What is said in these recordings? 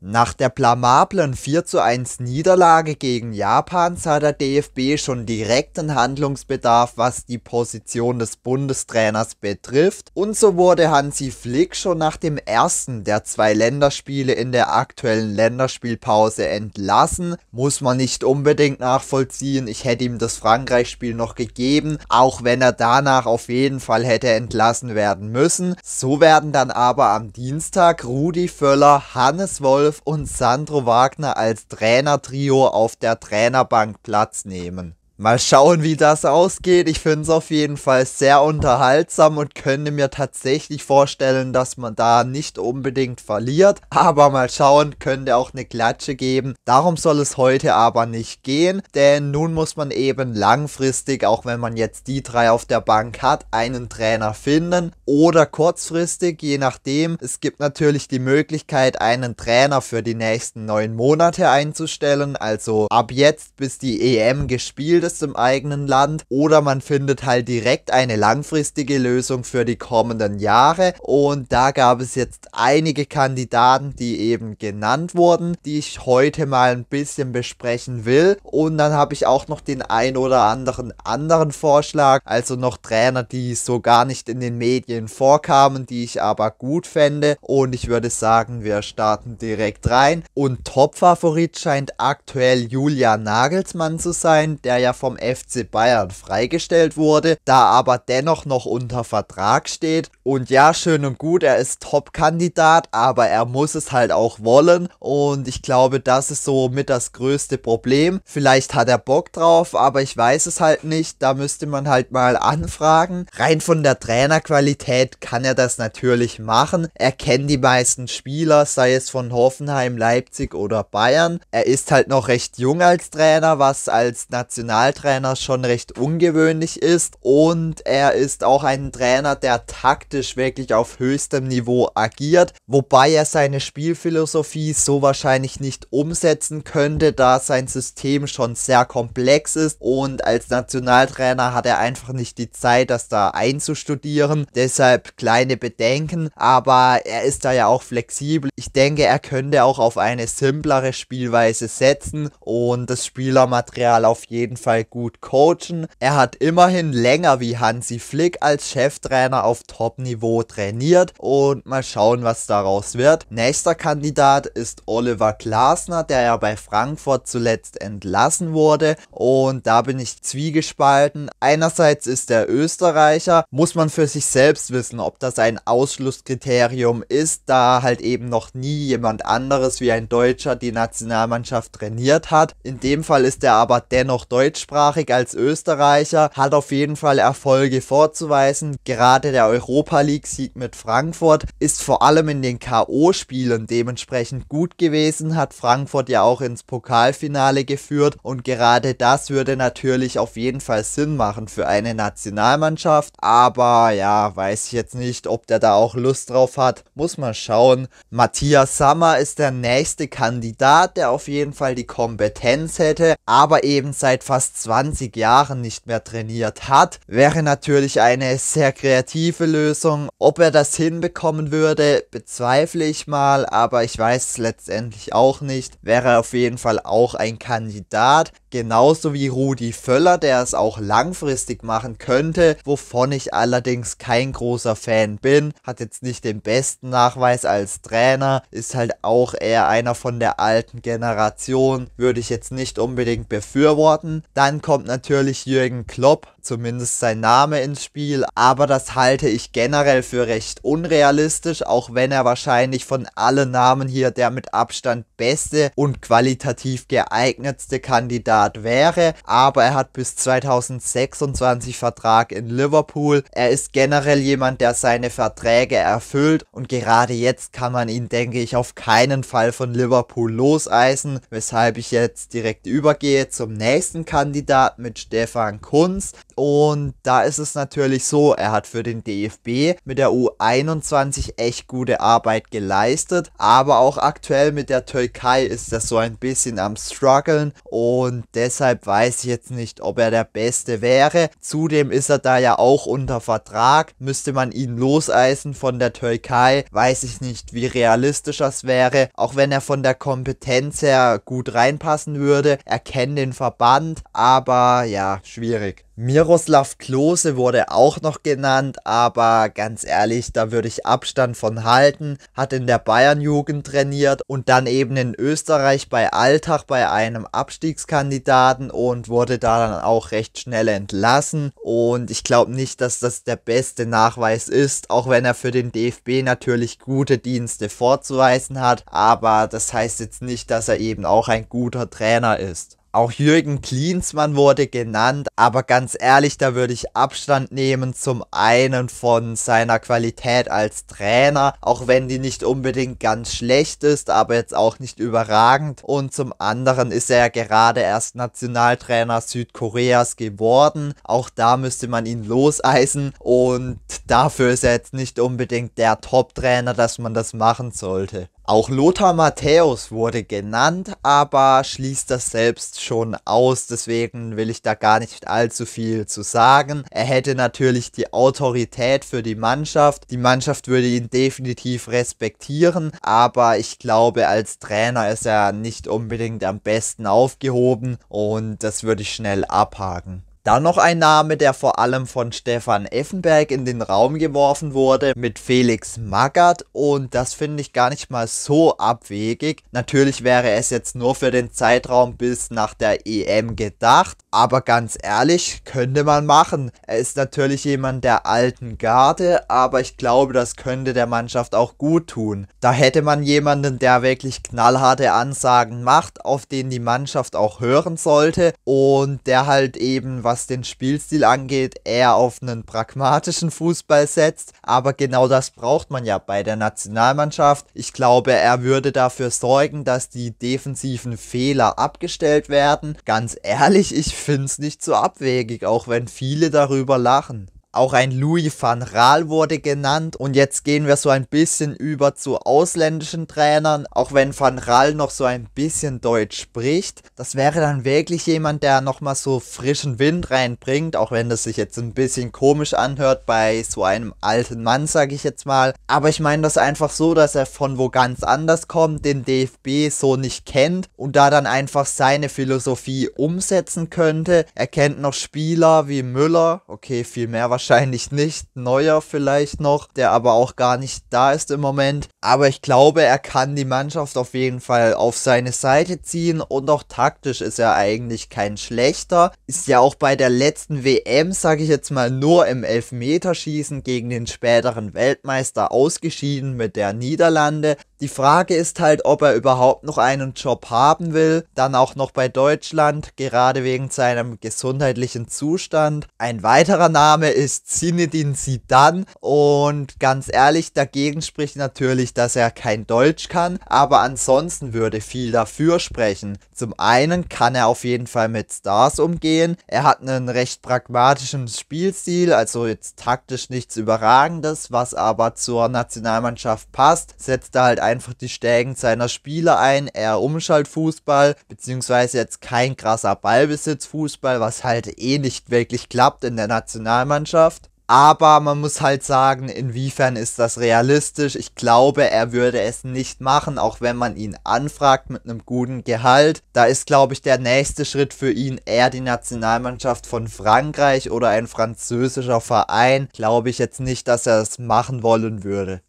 Nach der blamablen 4 zu 1 Niederlage gegen Japan sah der DFB schon direkten Handlungsbedarf, was die Position des Bundestrainers betrifft, und so wurde Hansi Flick schon nach dem ersten der zwei Länderspiele in der aktuellen Länderspielpause entlassen. Muss man nicht unbedingt nachvollziehen, ich hätte ihm das Frankreich-Spiel noch gegeben, auch wenn er danach auf jeden Fall hätte entlassen werden müssen. So werden dann aber am Dienstag Rudi Völler, Hannes Wolf, Wolf und Sandro Wagner als Trainertrio auf der Trainerbank Platz nehmen. Mal schauen, wie das ausgeht. Ich finde es auf jeden Fall sehr unterhaltsam und könnte mir tatsächlich vorstellen, dass man da nicht unbedingt verliert. Aber mal schauen, könnte auch eine Klatsche geben. Darum soll es heute aber nicht gehen, denn nun muss man eben langfristig, auch wenn man jetzt die drei auf der Bank hat, einen Trainer finden oder kurzfristig, je nachdem. Es gibt natürlich die Möglichkeit, einen Trainer für die nächsten neun Monate einzustellen, also ab jetzt bis die EM gespielt ist Cannabis im eigenen Land oder man findet halt direkt eine langfristige Lösung für die kommenden Jahre und da gab es jetzt einige Kandidaten, die eben genannt wurden, die ich heute mal ein bisschen besprechen will und dann habe ich auch noch den ein oder anderen anderen Vorschlag, also noch Trainer, die so gar nicht in den Medien vorkamen, die ich aber gut fände und ich würde sagen, wir starten direkt rein und Top-Favorit scheint aktuell Julia Nagelsmann zu sein, der ja vom FC Bayern freigestellt wurde, da aber dennoch noch unter Vertrag steht. Und ja, schön und gut, er ist Top-Kandidat, aber er muss es halt auch wollen. Und ich glaube, das ist so mit das größte Problem. Vielleicht hat er Bock drauf, aber ich weiß es halt nicht. Da müsste man halt mal anfragen. Rein von der Trainerqualität kann er das natürlich machen. Er kennt die meisten Spieler, sei es von Hoffenheim, Leipzig oder Bayern. Er ist halt noch recht jung als Trainer, was als National Mentaltrainer schon recht ungewöhnlich ist und er ist auch ein Trainer, der taktisch wirklich auf höchstem Niveau agiert, wobei er seine Spielphilosophie so wahrscheinlich nicht umsetzen könnte, da sein System schon sehr komplex ist und als Nationaltrainer hat er einfach nicht die Zeit, das da einzustudieren, deshalb kleine Bedenken, aber er ist da ja auch flexibel. Ich denke, er könnte auch auf eine simplere Spielweise setzen und das Spielermaterial auf jeden Fall Fall gut coachen. Er hat immerhin länger wie Hansi Flick als Cheftrainer auf Top-Niveau trainiert und mal schauen, was daraus wird. Nächster Kandidat ist Oliver Glasner, der ja bei Frankfurt zuletzt entlassen wurde und da bin ich zwiegespalten. Einerseits ist der Österreicher, muss man für sich selbst wissen, ob das ein Ausschlusskriterium ist, da halt eben noch nie jemand anderes wie ein Deutscher die Nationalmannschaft trainiert hat. In dem Fall ist er aber dennoch deutsch deutschsprachig als Österreicher hat auf jeden Fall Erfolge vorzuweisen. Gerade der Europa League-Sieg mit Frankfurt ist vor allem in den KO-Spielen dementsprechend gut gewesen, hat Frankfurt ja auch ins Pokalfinale geführt und gerade das würde natürlich auf jeden Fall Sinn machen für eine Nationalmannschaft. Aber ja, weiß ich jetzt nicht, ob der da auch Lust drauf hat. Muss man schauen. Matthias Sammer ist der nächste Kandidat, der auf jeden Fall die Kompetenz hätte, aber eben seit fast fast 20 Jahren nicht mehr trainiert hat, wäre natürlich eine sehr kreative Lösung. Ob er das hinbekommen würde, bezweifle ich mal, aber ich weiß es letztendlich auch nicht. Wäre auf jeden Fall auch ein Kandidat. Genauso wie Rudi Völler, der es auch langfristig machen könnte, wovon ich allerdings kein großer Fan bin. Hat jetzt nicht den besten Nachweis als Trainer, ist halt auch eher einer von der alten Generation, würde ich jetzt nicht unbedingt befürworten. Dann kommt natürlich Jürgen Klopp, zumindest sein Name ins Spiel, aber das halte ich generell für recht unrealistisch, auch wenn er wahrscheinlich von allen Namen hier der mit Abstand beste und qualitativ geeignetste Kandidat wäre, aber er hat bis 2026 Vertrag in Liverpool. Er ist generell jemand, der seine Verträge erfüllt und gerade jetzt kann man ihn, denke ich, auf keinen Fall von Liverpool loseisen, weshalb ich jetzt direkt übergehe zum nächsten Kandidat mit Stefan Kunz und da ist es natürlich so, er hat für den DFB mit der U21 echt gute Arbeit geleistet, aber auch aktuell mit der Türkei ist das so ein bisschen am struggeln und deshalb weiß ich jetzt nicht, ob er der Beste wäre. Zudem ist er da ja auch unter Vertrag, müsste man ihn loseisen von der Türkei, weiß ich nicht, wie realistisch das wäre, auch wenn er von der Kompetenz her gut reinpassen würde, er kennt den Verband, aber ja, schwierig. Miroslav Klose wurde auch noch genannt, aber ganz ehrlich, da würde ich Abstand von halten. Hat in der Bayern-Jugend trainiert und dann eben in Österreich bei Alltag bei einem Abstiegskandidaten und wurde da dann auch recht schnell entlassen. Und ich glaube nicht, dass das der beste Nachweis ist, auch wenn er für den DFB natürlich gute Dienste vorzuweisen hat. Aber das heißt jetzt nicht, dass er eben auch ein guter Trainer ist. Auch Jürgen Klinsmann wurde genannt, aber ganz ehrlich, da würde ich Abstand nehmen zum einen von seiner Qualität als Trainer, auch wenn die nicht unbedingt ganz schlecht ist, aber jetzt auch nicht überragend. Und zum anderen ist er ja gerade erst Nationaltrainer Südkoreas geworden. Auch da müsste man ihn loseisen und dafür ist er jetzt nicht unbedingt der Top-Trainer, dass man das machen sollte. Auch Lothar Matthäus wurde genannt, aber schließt das selbst schon aus, deswegen will ich da gar nicht allzu viel zu sagen. Er hätte natürlich die Autorität für die Mannschaft, die Mannschaft würde ihn definitiv respektieren, aber ich glaube, als Trainer ist er nicht unbedingt am besten aufgehoben und das würde ich schnell abhaken. Dann noch ein Name, der vor allem von Stefan Effenberg in den Raum geworfen wurde, mit Felix Magath und das finde ich gar nicht mal so abwegig. Natürlich wäre es jetzt nur für den Zeitraum bis nach der EM gedacht, aber ganz ehrlich, könnte man machen. Er ist natürlich jemand der alten Garde, aber ich glaube, das könnte der Mannschaft auch gut tun. Da hätte man jemanden, der wirklich knallharte Ansagen macht, auf den die Mannschaft auch hören sollte und der halt eben was den Spielstil angeht, eher auf einen pragmatischen Fußball setzt. Aber genau das braucht man ja bei der Nationalmannschaft. Ich glaube, er würde dafür sorgen, dass die defensiven Fehler abgestellt werden. Ganz ehrlich, ich finde es nicht so abwegig, auch wenn viele darüber lachen. Auch ein Louis van Raal wurde genannt und jetzt gehen wir so ein bisschen über zu ausländischen Trainern, auch wenn van Raal noch so ein bisschen Deutsch spricht. Das wäre dann wirklich jemand, der nochmal so frischen Wind reinbringt, auch wenn das sich jetzt ein bisschen komisch anhört bei so einem alten Mann, sage ich jetzt mal. Aber ich meine das einfach so, dass er von wo ganz anders kommt, den DFB so nicht kennt und da dann einfach seine Philosophie umsetzen könnte. Er kennt noch Spieler wie Müller, okay, viel mehr wahrscheinlich wahrscheinlich nicht. Neuer vielleicht noch, der aber auch gar nicht da ist im Moment. Aber ich glaube, er kann die Mannschaft auf jeden Fall auf seine Seite ziehen und auch taktisch ist er eigentlich kein schlechter. Ist ja auch bei der letzten WM, sage ich jetzt mal, nur im Elfmeterschießen gegen den späteren Weltmeister ausgeschieden mit der Niederlande. Die Frage ist halt, ob er überhaupt noch einen Job haben will, dann auch noch bei Deutschland, gerade wegen seinem gesundheitlichen Zustand. Ein weiterer Name ist Zinedine Zidane und ganz ehrlich, dagegen spricht natürlich, dass er kein Deutsch kann, aber ansonsten würde viel dafür sprechen. Zum einen kann er auf jeden Fall mit Stars umgehen, er hat einen recht pragmatischen Spielstil, also jetzt taktisch nichts Überragendes, was aber zur Nationalmannschaft passt, setzt er halt einfach die Stärken seiner Spieler ein, eher Umschaltfußball, beziehungsweise jetzt kein krasser Ballbesitzfußball, was halt eh nicht wirklich klappt in der Nationalmannschaft. Aber man muss halt sagen, inwiefern ist das realistisch? Ich glaube, er würde es nicht machen, auch wenn man ihn anfragt mit einem guten Gehalt. Da ist, glaube ich, der nächste Schritt für ihn eher die Nationalmannschaft von Frankreich oder ein französischer Verein. Glaube ich jetzt nicht, dass er es machen wollen würde.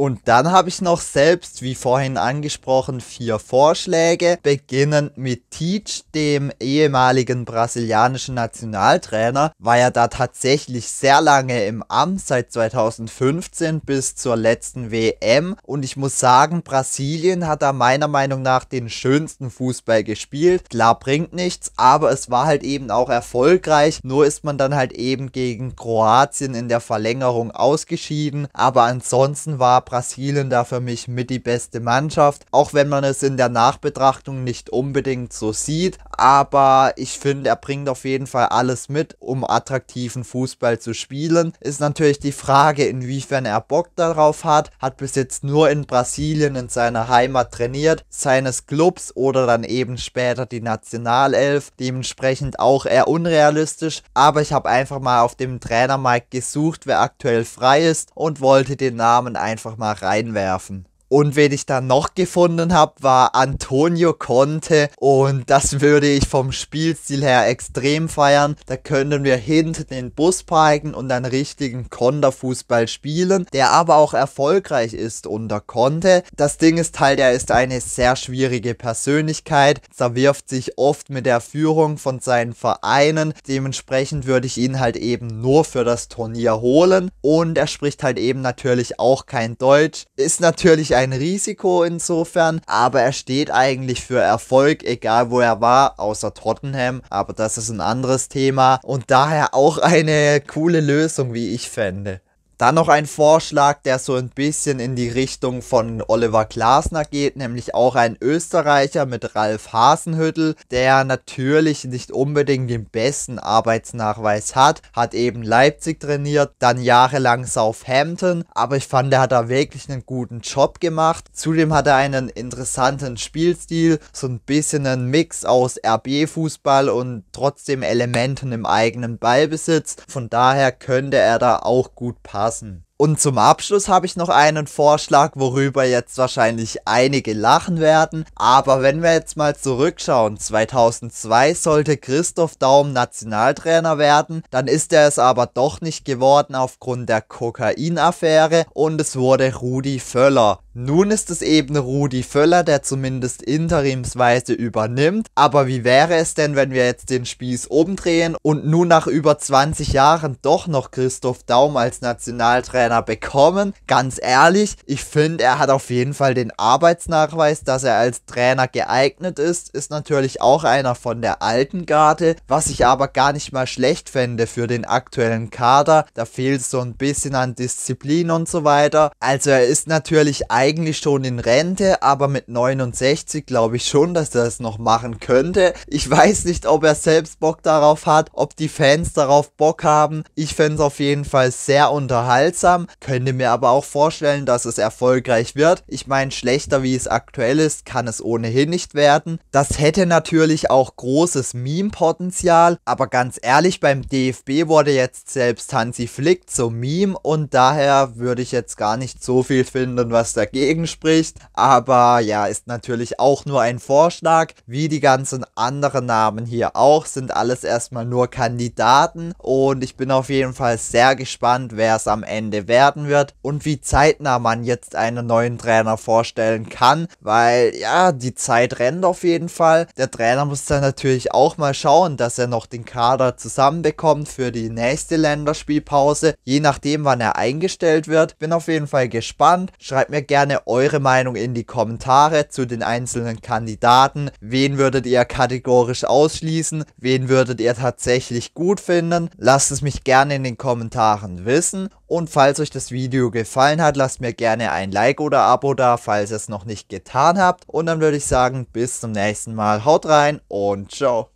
Und dann habe ich noch selbst, wie vorhin angesprochen, vier Vorschläge, beginnend mit Teach, dem ehemaligen brasilianischen Nationaltrainer, war ja da tatsächlich sehr lange im Amt, seit 2015 bis zur letzten WM. Und ich muss sagen, Brasilien hat da meiner Meinung nach den schönsten Fußball gespielt. Klar bringt nichts, aber es war halt eben auch erfolgreich. Nur ist man dann halt eben gegen Kroatien in der Verlängerung ausgeschieden. Aber ansonsten war Brasilien da für mich mit die beste Mannschaft, auch wenn man es in der Nachbetrachtung nicht unbedingt so sieht. Aber ich finde, er bringt auf jeden Fall alles mit, um attraktiven Fußball zu spielen. Ist natürlich die Frage, inwiefern er Bock darauf hat. Hat bis jetzt nur in Brasilien, in seiner Heimat trainiert, seines Clubs oder dann eben später die Nationalelf. Dementsprechend auch eher unrealistisch. Aber ich habe einfach mal auf dem Trainermarkt gesucht, wer aktuell frei ist und wollte den Namen einfach mal reinwerfen. Und wen ich dann noch gefunden habe, war Antonio Conte. Und das würde ich vom Spielstil her extrem feiern. Da könnten wir hinten den Bus parken und einen richtigen Konterfußball spielen, der aber auch erfolgreich ist unter Conte. Das Ding ist halt, er ist eine sehr schwierige Persönlichkeit. Zerwirft sich oft mit der Führung von seinen Vereinen. Dementsprechend würde ich ihn halt eben nur für das Turnier holen. Und er spricht halt eben natürlich auch kein Deutsch. Ist natürlich ein Risiko insofern, aber er steht eigentlich für Erfolg, egal wo er war, außer Tottenham, aber das ist ein anderes Thema und daher auch eine coole Lösung, wie ich fände. Dann noch ein Vorschlag, der so ein bisschen in die Richtung von Oliver Glasner geht, nämlich auch ein Österreicher mit Ralf Hasenhüttel, der natürlich nicht unbedingt den besten Arbeitsnachweis hat, hat eben Leipzig trainiert, dann jahrelang Southampton, aber ich fand, er hat da wirklich einen guten Job gemacht. Zudem hat er einen interessanten Spielstil, so ein bisschen einen Mix aus RB-Fußball und trotzdem Elementen im eigenen Ballbesitz. Von daher könnte er da auch gut passen lassen. Und zum Abschluss habe ich noch einen Vorschlag, worüber jetzt wahrscheinlich einige lachen werden. Aber wenn wir jetzt mal zurückschauen, 2002 sollte Christoph Daum Nationaltrainer werden, dann ist er es aber doch nicht geworden aufgrund der Kokainaffäre und es wurde Rudi Völler. Nun ist es eben Rudi Völler, der zumindest interimsweise übernimmt. Aber wie wäre es denn, wenn wir jetzt den Spieß umdrehen und nun nach über 20 Jahren doch noch Christoph Daum als Nationaltrainer bekommen? Ganz ehrlich, ich finde, er hat auf jeden Fall den Arbeitsnachweis, dass er als Trainer geeignet ist. Ist natürlich auch einer von der alten Garde, was ich aber gar nicht mal schlecht fände für den aktuellen Kader. Da fehlt so ein bisschen an Disziplin und so weiter. Also er ist natürlich ein eigentlich schon in Rente, aber mit 69 glaube ich schon, dass er es noch machen könnte. Ich weiß nicht, ob er selbst Bock darauf hat, ob die Fans darauf Bock haben. Ich fände es auf jeden Fall sehr unterhaltsam, könnte mir aber auch vorstellen, dass es erfolgreich wird. Ich meine, schlechter wie es aktuell ist, kann es ohnehin nicht werden. Das hätte natürlich auch großes Meme-Potenzial, aber ganz ehrlich, beim DFB wurde jetzt selbst Hansi Flick zum Meme und daher würde ich jetzt gar nicht so viel finden, was dagegen dagegen spricht. Aber ja, ist natürlich auch nur ein Vorschlag. Wie die ganzen anderen Namen hier auch, sind alles erstmal nur Kandidaten. Und ich bin auf jeden Fall sehr gespannt, wer es am Ende werden wird und wie zeitnah man jetzt einen neuen Trainer vorstellen kann. Weil ja, die Zeit rennt auf jeden Fall. Der Trainer muss dann natürlich auch mal schauen, dass er noch den Kader zusammenbekommt für die nächste Länderspielpause. Je nachdem, wann er eingestellt wird. Bin auf jeden Fall gespannt. Schreibt mir gerne gerne eure Meinung in die Kommentare zu den einzelnen Kandidaten. Wen würdet ihr kategorisch ausschließen? Wen würdet ihr tatsächlich gut finden? Lasst es mich gerne in den Kommentaren wissen. Und falls euch das Video gefallen hat, lasst mir gerne ein Like oder Abo da, falls ihr es noch nicht getan habt. Und dann würde ich sagen, bis zum nächsten Mal. Haut rein und ciao.